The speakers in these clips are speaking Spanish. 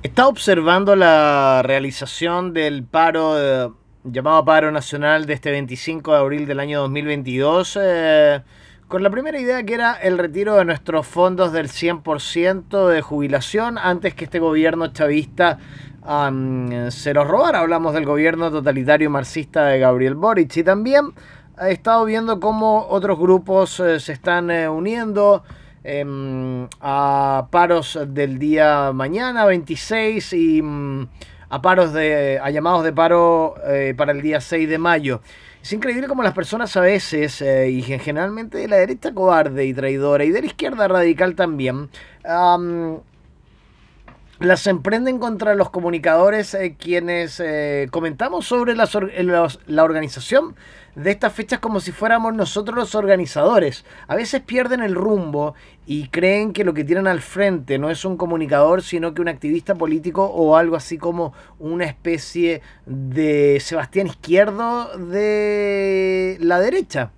Está observando la realización del paro eh, llamado paro nacional de este 25 de abril del año 2022 eh, con la primera idea que era el retiro de nuestros fondos del 100% de jubilación antes que este gobierno chavista se los robara. Hablamos del gobierno totalitario marxista de Gabriel Boric y también he estado viendo cómo otros grupos eh, se están uniendo. Em, a paros del día mañana 26 y mm, a paros de a llamados de paro eh, para el día 6 de mayo. Es increíble como las personas a veces, eh, y generalmente de la derecha cobarde y traidora, y de la izquierda radical también, las emprenden contra los comunicadores eh, quienes eh, comentamos sobre eh, la organización de estas fechas como si fuéramos nosotros los organizadores. A veces pierden el rumbo y creen que lo que tienen al frente no es un comunicador, sino que un activista político o algo así como una especie de Sebastián Izquierdo de la derecha.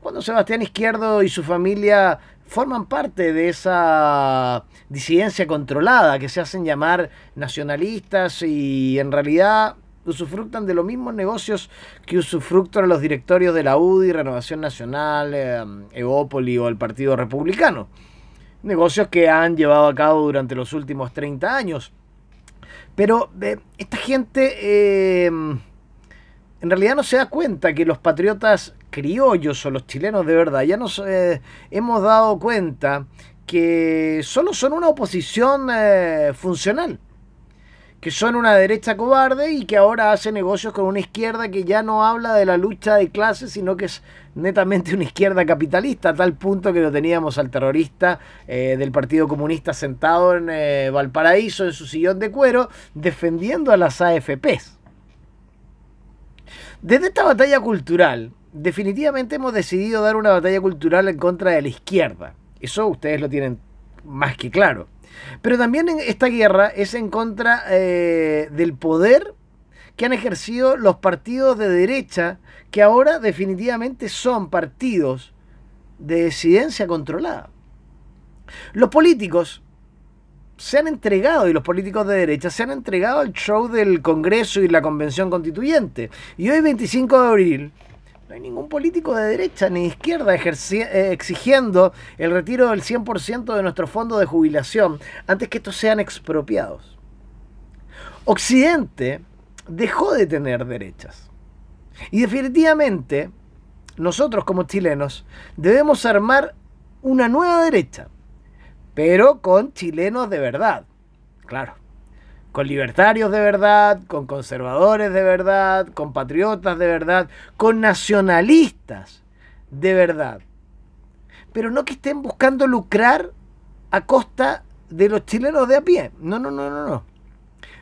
Cuando Sebastián Izquierdo y su familia forman parte de esa disidencia controlada que se hacen llamar nacionalistas y en realidad usufructan de los mismos negocios que usufructan los directorios de la UDI, Renovación Nacional, eh, o el Partido Republicano. Negocios que han llevado a cabo durante los últimos 30 años. Pero esta gente eh, en realidad no se da cuenta que los patriotas criollos o los chilenos de verdad, ya nos eh, hemos dado cuenta que solo son una oposición eh, funcional, que son una derecha cobarde y que ahora hace negocios con una izquierda que ya no habla de la lucha de clases, sino que es netamente una izquierda capitalista, a tal punto que lo teníamos al terrorista eh, del Partido Comunista sentado en Valparaíso en su sillón de cuero, defendiendo a las AFPs. Desde esta batalla cultural, definitivamente hemos decidido dar una batalla cultural en contra de la izquierda. Eso ustedes lo tienen más que claro. Pero también en esta guerra es en contra eh, del poder que han ejercido los partidos de derecha, que ahora definitivamente son partidos de disidencia controlada. Los políticos se han entregado, y los políticos de derecha se han entregado al show del Congreso y la Convención Constituyente. Y hoy, 25 de abril, no hay ningún político de derecha ni izquierda eh, exigiendo el retiro del 100% de nuestro fondo de jubilación antes que estos sean expropiados. Occidente dejó de tener derechas. Y definitivamente, nosotros como chilenos debemos armar una nueva derecha, pero con chilenos de verdad, claro con libertarios de verdad, con conservadores de verdad, con patriotas de verdad, con nacionalistas de verdad. Pero no que estén buscando lucrar a costa de los chilenos de a pie. No, no, no, no, no.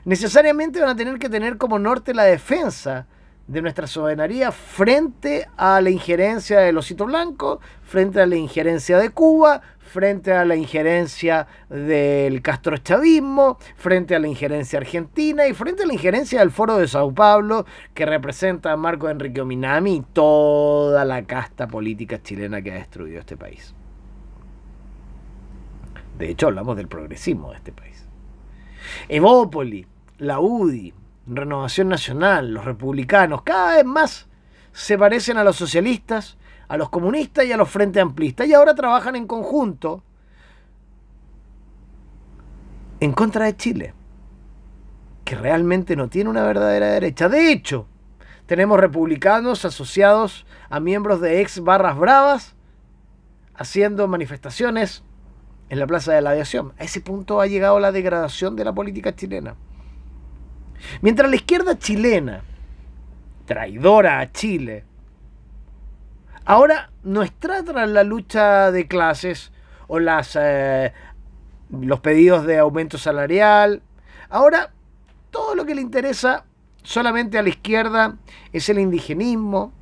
Necesariamente van a tener que tener como norte la defensa de nuestra soberanía frente a la injerencia del osito blanco, frente a la injerencia de Cuba, frente a la injerencia del castrochavismo, frente a la injerencia argentina y frente a la injerencia del Foro de Sao Paulo, que representa a Marco Enrique Minami y toda la casta política chilena que ha destruido este país. De hecho, hablamos del progresismo de este país. Evópoli, la UDI, Renovación Nacional, los republicanos, cada vez más se parecen a los socialistas, a los comunistas y a los frente amplistas. Y ahora trabajan en conjunto en contra de Chile, que realmente no tiene una verdadera derecha. De hecho, tenemos republicanos asociados a miembros de ex barras bravas haciendo manifestaciones en la Plaza de la Aviación. A ese punto ha llegado la degradación de la política chilena. Mientras la izquierda chilena, traidora a Chile, ahora no tras la lucha de clases o las, eh, los pedidos de aumento salarial. Ahora todo lo que le interesa solamente a la izquierda es el indigenismo,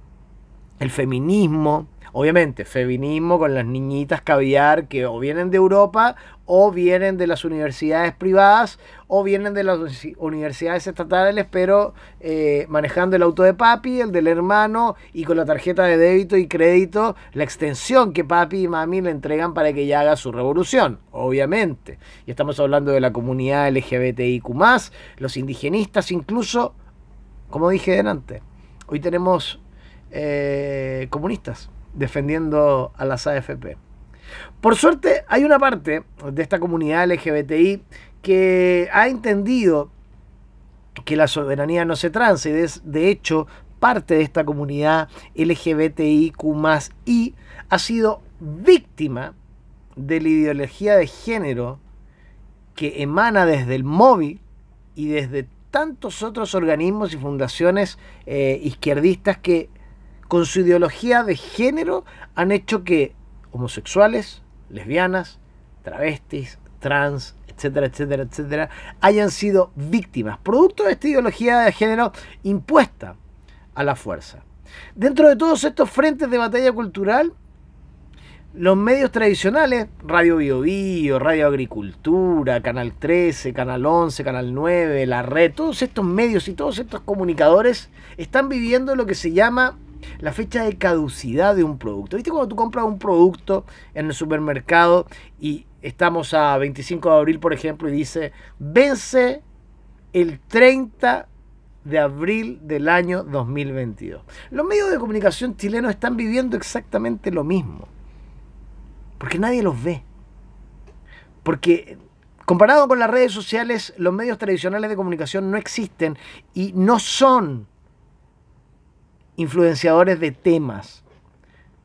el feminismo, obviamente, feminismo con las niñitas caviar que o vienen de Europa o vienen de las universidades privadas o vienen de las universidades estatales, pero eh, manejando el auto de papi, el del hermano y con la tarjeta de débito y crédito, la extensión que papi y mami le entregan para que ella haga su revolución, obviamente. Y estamos hablando de la comunidad LGBTIQ, los indigenistas, incluso, como dije delante, hoy tenemos eh, comunistas defendiendo a las AFP. Por suerte, hay una parte de esta comunidad LGBTI que ha entendido que la soberanía no se transa y de, hecho parte de esta comunidad LGBTIQ y ha sido víctima de la ideología de género que emana desde el móvil y desde tantos otros organismos y fundaciones eh, izquierdistas que con su ideología de género han hecho que homosexuales, lesbianas, travestis, trans, etcétera, etcétera, etcétera, hayan sido víctimas, producto de esta ideología de género impuesta a la fuerza. Dentro de todos estos frentes de batalla cultural, los medios tradicionales, Radio Bio, Radio Agricultura, Canal 13, Canal 11, Canal 9, La Red, todos estos medios y todos estos comunicadores están viviendo lo que se llama la fecha de caducidad de un producto. ¿Viste cuando tú compras un producto en el supermercado y estamos a 25 de abril, por ejemplo, y dice, vence el 30 de abril del año 2022? Los medios de comunicación chilenos están viviendo exactamente lo mismo, porque nadie los ve. Porque comparado con las redes sociales, los medios tradicionales de comunicación no existen y no son influenciadores de temas.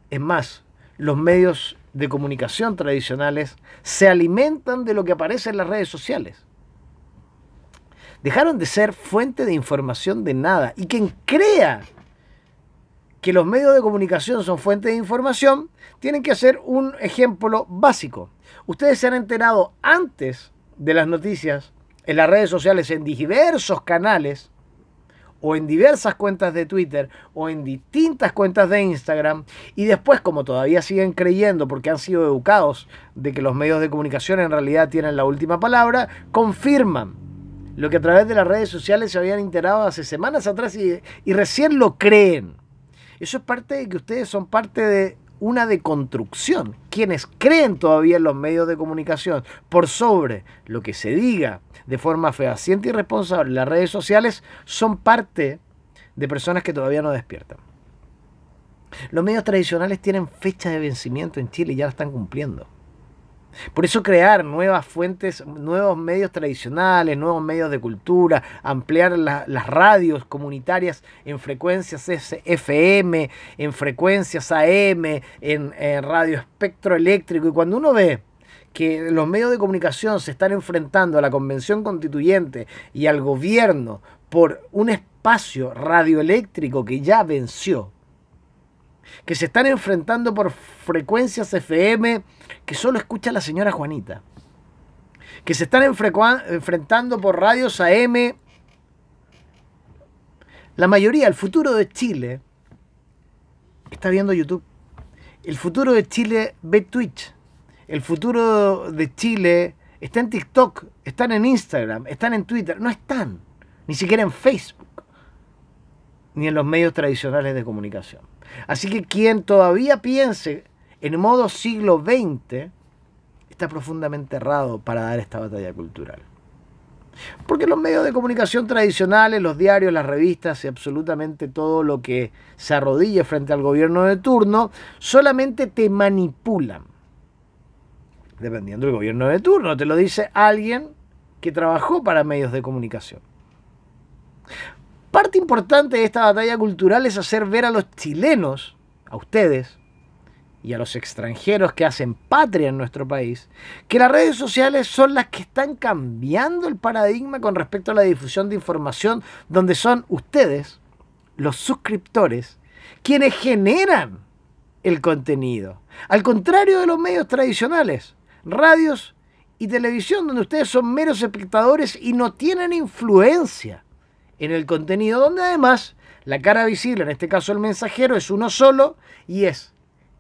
Es más, los medios de comunicación tradicionales se alimentan de lo que aparece en las redes sociales. Dejaron de ser fuente de información de nada. Y quien crea que los medios de comunicación son fuente de información, tienen que hacer un ejemplo básico. Ustedes se han enterado antes de las noticias en las redes sociales, en diversos canales, o en diversas cuentas de Twitter o en distintas cuentas de Instagram y después como todavía siguen creyendo porque han sido educados de que los medios de comunicación en realidad tienen la última palabra, confirman lo que a través de las redes sociales se habían enterado hace semanas atrás y, y recién lo creen. Eso es parte de que ustedes son parte de una deconstrucción. Quienes creen todavía en los medios de comunicación por sobre lo que se diga de forma fehaciente y responsable en las redes sociales son parte de personas que todavía no despiertan. Los medios tradicionales tienen fecha de vencimiento en Chile y ya la están cumpliendo. Por eso crear nuevas fuentes, nuevos medios tradicionales, nuevos medios de cultura, ampliar las radios comunitarias en frecuencias FM, en frecuencias AM, en, radio espectro eléctrico. Y cuando uno ve que los medios de comunicación se están enfrentando a la convención constituyente y al gobierno por un espacio radioeléctrico que ya venció, que se están enfrentando por frecuencias FM que solo escucha la señora Juanita, que se están enfrentando por radios AM. La mayoría, el futuro de Chile, está viendo YouTube. El futuro de Chile ve Twitch. El futuro de Chile está en TikTok, están en Instagram, están en Twitter, no están, ni siquiera en Facebook ni en los medios tradicionales de comunicación. Así que quien todavía piense en modo siglo XX está profundamente errado para dar esta batalla cultural. Porque los medios de comunicación tradicionales, los diarios, las revistas y absolutamente todo lo que se arrodille frente al gobierno de turno, solamente te manipulan. Dependiendo del gobierno de turno, te lo dice alguien que trabajó para medios de comunicación. Parte importante de esta batalla cultural es hacer ver a los chilenos, a ustedes, y a los extranjeros que hacen patria en nuestro país, que las redes sociales son las que están cambiando el paradigma con respecto a la difusión de información, donde son ustedes, los suscriptores, quienes generan el contenido. Al contrario de los medios tradicionales, radios y televisión, donde ustedes son meros espectadores y no tienen influencia en el contenido, donde además la cara visible, en este caso el mensajero, es uno solo y es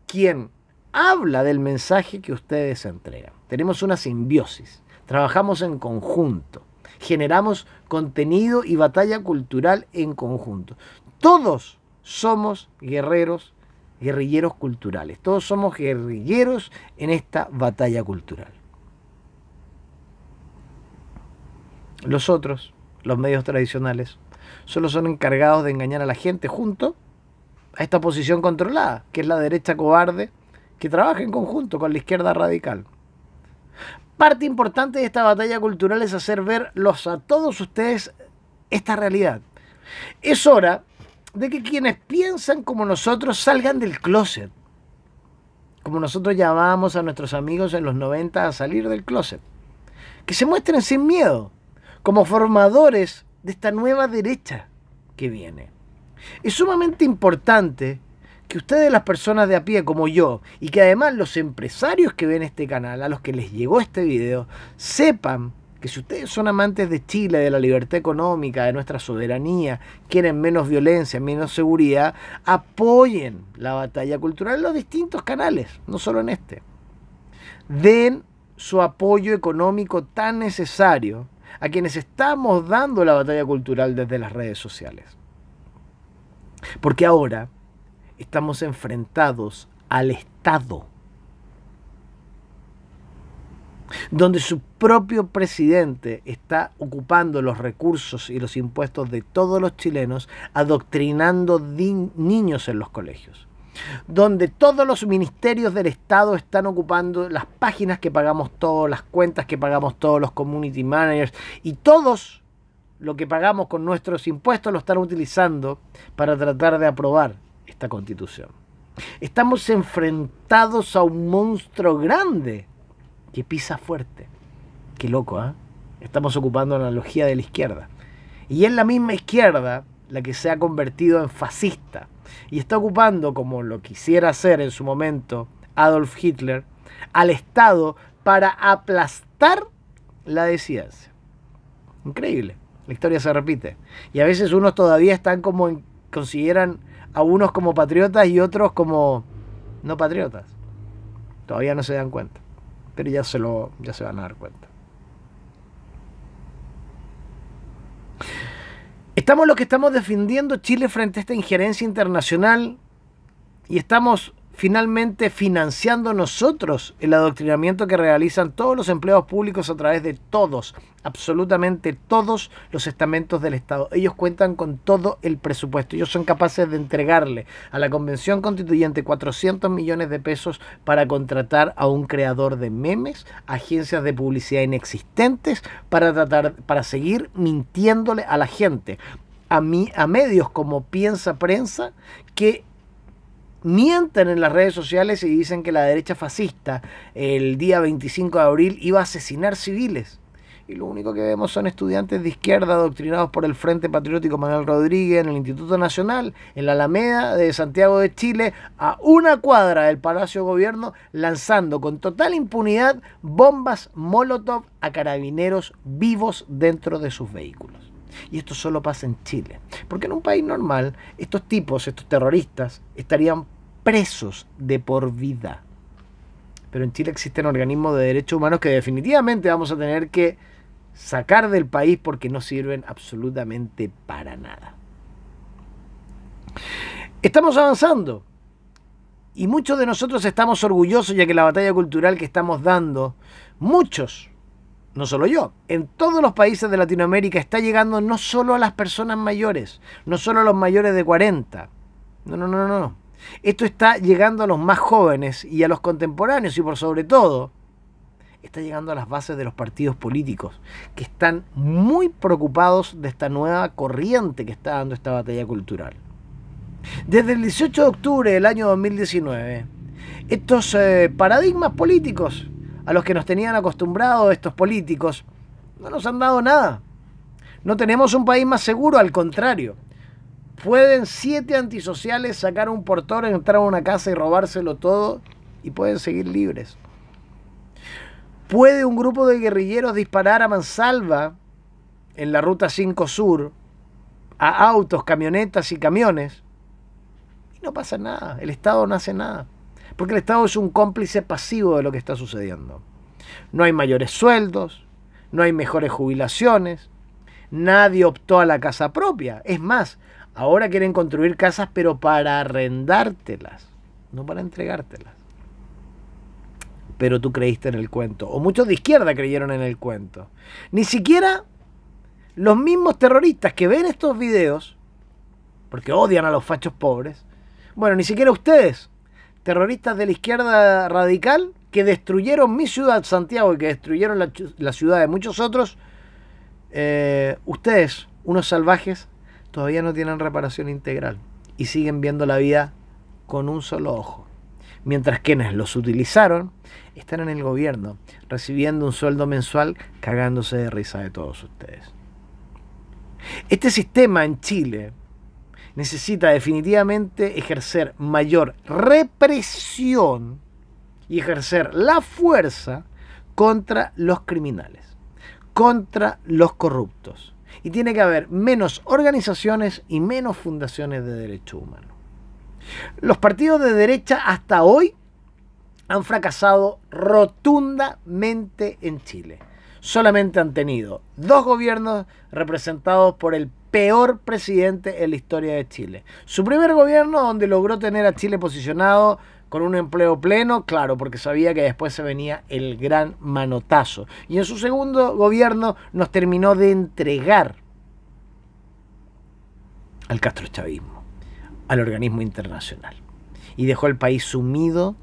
quien habla del mensaje que ustedes entregan. Tenemos una simbiosis, trabajamos en conjunto, generamos contenido y batalla cultural en conjunto. Todos somos guerreros, guerrilleros culturales, todos somos guerrilleros en esta batalla cultural. Los otros los medios tradicionales, solo son encargados de engañar a la gente junto a esta posición controlada, que es la derecha cobarde, que trabaja en conjunto con la izquierda radical. Parte importante de esta batalla cultural es hacer verlos a todos ustedes esta realidad. Es hora de que quienes piensan como nosotros salgan del closet, como nosotros llamábamos a nuestros amigos en los 90 a salir del closet, que se muestren sin miedo, como formadores de esta nueva derecha que viene. Es sumamente importante que ustedes, las personas de a pie como yo, y que además los empresarios que ven este canal, a los que les llegó este video, sepan que si ustedes son amantes de Chile, de la libertad económica, de nuestra soberanía, quieren menos violencia, menos seguridad, apoyen la batalla cultural en los distintos canales, no solo en este. Den su apoyo económico tan necesario a quienes estamos dando la batalla cultural desde las redes sociales. Porque ahora estamos enfrentados al Estado, donde su propio presidente está ocupando los recursos y los impuestos de todos los chilenos, adoctrinando niños en los colegios donde todos los ministerios del Estado están ocupando las páginas que pagamos todos, las cuentas que pagamos todos, los community managers y todos lo que pagamos con nuestros impuestos lo están utilizando para tratar de aprobar esta constitución. Estamos enfrentados a un monstruo grande que pisa fuerte. Qué loco, ¿eh? Estamos ocupando la analogía de la izquierda. Y en la misma izquierda la que se ha convertido en fascista y está ocupando, como lo quisiera hacer en su momento Adolf Hitler, al Estado para aplastar la desidencia. Increíble. La historia se repite. Y a veces unos todavía están como consideran a unos como patriotas y otros como no patriotas. Todavía no se dan cuenta. Pero ya se lo ya se van a dar cuenta. Estamos los que estamos defendiendo Chile frente a esta injerencia internacional y estamos finalmente financiando nosotros el adoctrinamiento que realizan todos los empleados públicos a través de todos, absolutamente todos los estamentos del Estado. Ellos cuentan con todo el presupuesto. Ellos son capaces de entregarle a la Convención Constituyente 400 millones de pesos para contratar a un creador de memes, agencias de publicidad inexistentes, para, tratar, para seguir mintiéndole a la gente. A, mí, a medios como Piensa Prensa, que mienten en las redes sociales y dicen que la derecha fascista el día 25 de abril iba a asesinar civiles. Y lo único que vemos son estudiantes de izquierda adoctrinados por el Frente Patriótico Manuel Rodríguez en el Instituto Nacional, en la Alameda de Santiago de Chile, a una cuadra del Palacio de Gobierno, lanzando con total impunidad bombas Molotov a carabineros vivos dentro de sus vehículos. Y esto solo pasa en Chile. Porque en un país normal, estos tipos, estos terroristas, estarían presos de por vida. Pero en Chile existen organismos de derechos humanos que definitivamente vamos a tener que sacar del país porque no sirven absolutamente para nada. Estamos avanzando y muchos de nosotros estamos orgullosos ya que la batalla cultural que estamos dando, muchos, no solo yo, en todos los países de Latinoamérica está llegando no solo a las personas mayores, no solo a los mayores de 40. No, no, no, no. Esto está llegando a los más jóvenes y a los contemporáneos y por sobre todo está llegando a las bases de los partidos políticos que están muy preocupados de esta nueva corriente que está dando esta batalla cultural. Desde el 18 de octubre del año 2019, estos eh, paradigmas políticos a los que nos tenían acostumbrados estos políticos no nos han dado nada. No tenemos un país más seguro, al contrario, Pueden siete antisociales sacar un portón, entrar a una casa y robárselo todo y pueden seguir libres. Puede un grupo de guerrilleros disparar a mansalva en la ruta 5 Sur a autos, camionetas y camiones y no pasa nada. El Estado no hace nada. Porque el Estado es un cómplice pasivo de lo que está sucediendo. No hay mayores sueldos, no hay mejores jubilaciones, nadie optó a la casa propia. Es más, Ahora quieren construir casas, pero para arrendártelas, no para entregártelas. Pero tú creíste en el cuento, o muchos de izquierda creyeron en el cuento. Ni siquiera los mismos terroristas que ven estos videos, porque odian a los fachos pobres, bueno, ni siquiera ustedes, terroristas de la izquierda radical, que destruyeron mi ciudad, Santiago, y que destruyeron la, ciudad de muchos otros, eh, ustedes, unos salvajes, todavía no tienen reparación integral y siguen viendo la vida con un solo ojo. Mientras quienes los utilizaron están en el gobierno, recibiendo un sueldo mensual, cagándose de risa de todos ustedes. Este sistema en Chile necesita definitivamente ejercer mayor represión y ejercer la fuerza contra los criminales, contra los corruptos y tiene que haber menos organizaciones y menos fundaciones de derechos humanos. Los partidos de derecha hasta hoy han fracasado rotundamente en Chile. Solamente han tenido dos gobiernos representados por el peor presidente en la historia de Chile. Su primer gobierno donde logró tener a Chile posicionado con un empleo pleno, claro, porque sabía que después se venía el gran manotazo. Y en su segundo gobierno nos terminó de entregar al castrochavismo, al organismo internacional. Y dejó el país sumido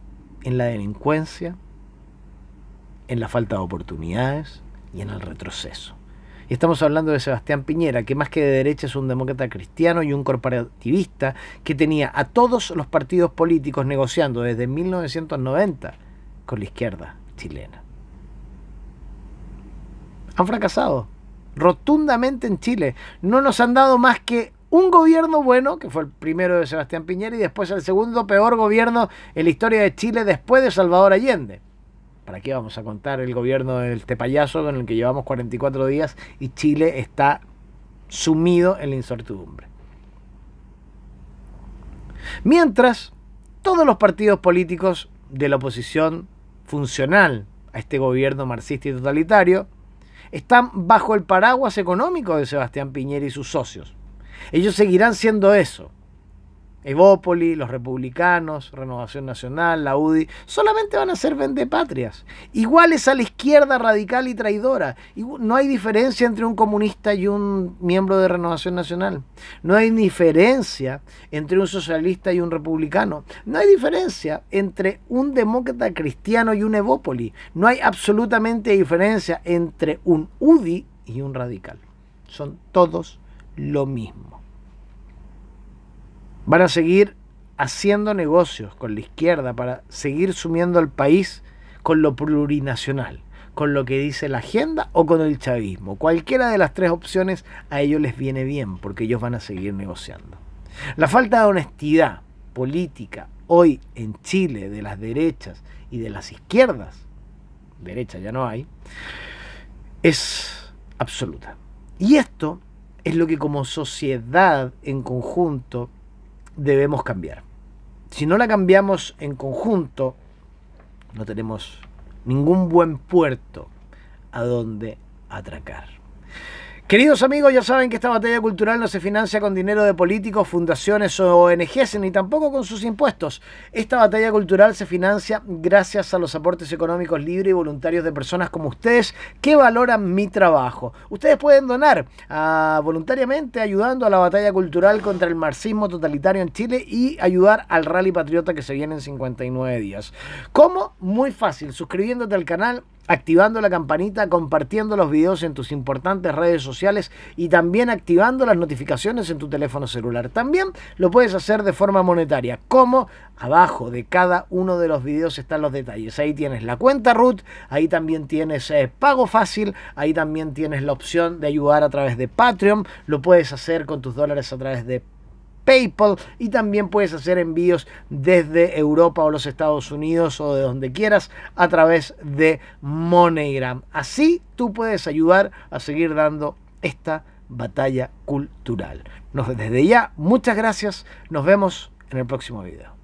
en la delincuencia, en la falta de oportunidades y en el retroceso. Y estamos hablando de Sebastián Piñera, que más que de derecha es un demócrata cristiano y un corporativista que tenía a todos los partidos políticos negociando desde 1990 con la izquierda chilena. Han fracasado rotundamente en Chile. No nos han dado más que un gobierno bueno, que fue el primero de Sebastián Piñera, y después el segundo peor gobierno en la historia de Chile después de Salvador Allende. ¿Para vamos a contar el gobierno de este payaso con el que llevamos 44 días y Chile está sumido en la incertidumbre? Mientras, todos los partidos políticos de la oposición funcional a este gobierno marxista y totalitario están bajo el paraguas económico de Sebastián Piñera y sus socios. Ellos seguirán siendo eso, Evópoli, los republicanos, Renovación Nacional, la UDI, solamente van a ser vendepatrias, iguales a la izquierda radical y traidora. No hay diferencia entre un comunista y un miembro de Renovación Nacional. No hay diferencia entre un socialista y un republicano. No hay diferencia entre un demócrata cristiano y un Evópoli. No hay absolutamente diferencia entre un UDI y un radical. Son todos lo mismo. Van a seguir haciendo negocios con la izquierda para seguir sumiendo al país con lo plurinacional, con lo que dice la agenda o con el chavismo. Cualquiera de las tres opciones a ellos les viene bien porque ellos van a seguir negociando. La falta de honestidad política hoy en Chile de las derechas y de las izquierdas, derecha ya no hay, es absoluta. Y esto es lo que como sociedad en conjunto debemos cambiar. Si no la cambiamos en conjunto, no tenemos ningún buen puerto a donde atracar. Queridos amigos, ya saben que esta batalla cultural no se financia con dinero de políticos, fundaciones o ONGs, ni tampoco con sus impuestos. Esta batalla cultural se financia gracias a los aportes económicos libres y voluntarios de personas como ustedes que valoran mi trabajo. Ustedes pueden donar ah, voluntariamente ayudando a la batalla cultural contra el marxismo totalitario en Chile y ayudar al rally patriota que se viene en 59 días. ¿Cómo? Muy fácil, suscribiéndote al canal activando la campanita, compartiendo los videos en tus importantes redes sociales y también activando las notificaciones en tu teléfono celular. También lo puedes hacer de forma monetaria, como abajo de cada uno de los videos están los detalles. Ahí tienes la cuenta root, ahí también tienes eh, pago fácil, ahí también tienes la opción de ayudar a través de Patreon, lo puedes hacer con tus dólares a través de PayPal y también puedes hacer envíos desde Europa o los Estados Unidos o de donde quieras a través de MoneyGram. Así tú puedes ayudar a seguir dando esta batalla cultural. Nos desde ya, muchas gracias, nos vemos en el próximo video.